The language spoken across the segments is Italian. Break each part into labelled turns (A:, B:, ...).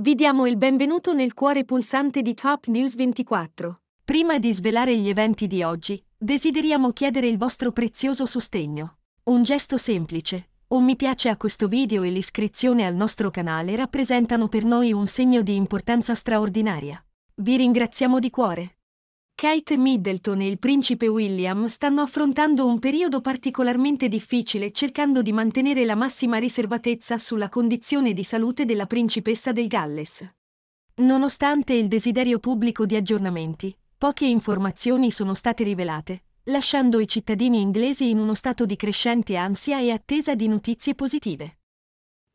A: Vi diamo il benvenuto nel cuore pulsante di Top News 24. Prima di svelare gli eventi di oggi, desideriamo chiedere il vostro prezioso sostegno. Un gesto semplice, un mi piace a questo video e l'iscrizione al nostro canale rappresentano per noi un segno di importanza straordinaria. Vi ringraziamo di cuore. Kate Middleton e il principe William stanno affrontando un periodo particolarmente difficile cercando di mantenere la massima riservatezza sulla condizione di salute della principessa del Galles. Nonostante il desiderio pubblico di aggiornamenti, poche informazioni sono state rivelate, lasciando i cittadini inglesi in uno stato di crescente ansia e attesa di notizie positive.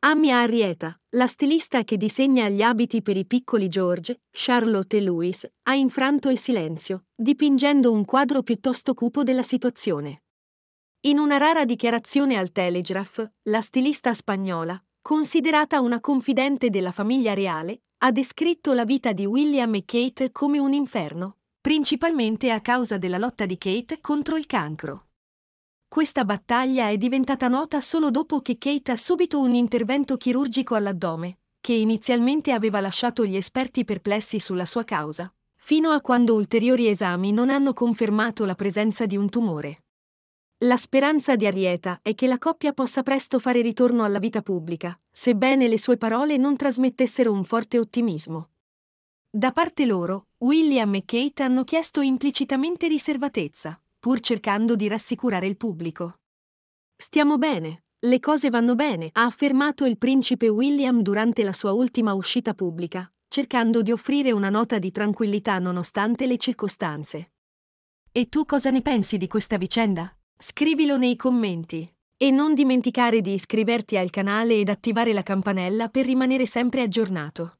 A: Amia Arieta, la stilista che disegna gli abiti per i piccoli George, Charlotte e Louis, ha infranto il silenzio, dipingendo un quadro piuttosto cupo della situazione. In una rara dichiarazione al Telegraph, la stilista spagnola, considerata una confidente della famiglia reale, ha descritto la vita di William e Kate come un inferno, principalmente a causa della lotta di Kate contro il cancro. Questa battaglia è diventata nota solo dopo che Kate ha subito un intervento chirurgico all'addome, che inizialmente aveva lasciato gli esperti perplessi sulla sua causa, fino a quando ulteriori esami non hanno confermato la presenza di un tumore. La speranza di Arieta è che la coppia possa presto fare ritorno alla vita pubblica, sebbene le sue parole non trasmettessero un forte ottimismo. Da parte loro, William e Kate hanno chiesto implicitamente riservatezza, pur cercando di rassicurare il pubblico. Stiamo bene, le cose vanno bene, ha affermato il principe William durante la sua ultima uscita pubblica, cercando di offrire una nota di tranquillità nonostante le circostanze. E tu cosa ne pensi di questa vicenda? Scrivilo nei commenti. E non dimenticare di iscriverti al canale ed attivare la campanella per rimanere sempre aggiornato.